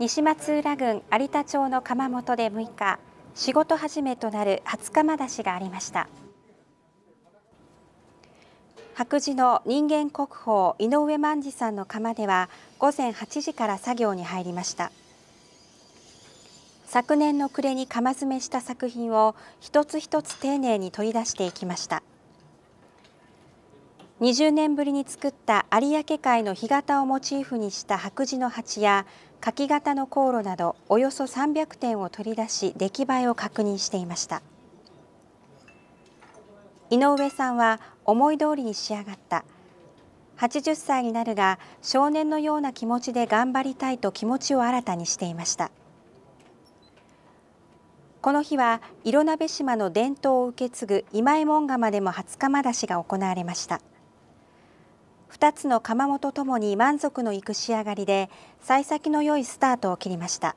西松浦郡有田町の窯元で6日仕事始めとなる初釜出しがありました白磁の人間国宝井上万司さんの窯では午前8時から作業に入りました昨年の暮れに窯詰めした作品を一つ一つ丁寧に取り出していきました20年ぶりに作った有明海の干潟をモチーフにした白磁の鉢や柿型の航路などおよそ300点を取り出し出来栄えを確認していました井上さんは思い通りに仕上がった80歳になるが少年のような気持ちで頑張りたいと気持ちを新たにしていましたこの日は色鍋島の伝統を受け継ぐ今井衛門釜でも日釜出しが行われました。2つの窯元ともに満足のいく仕上がりで幸先の良いスタートを切りました。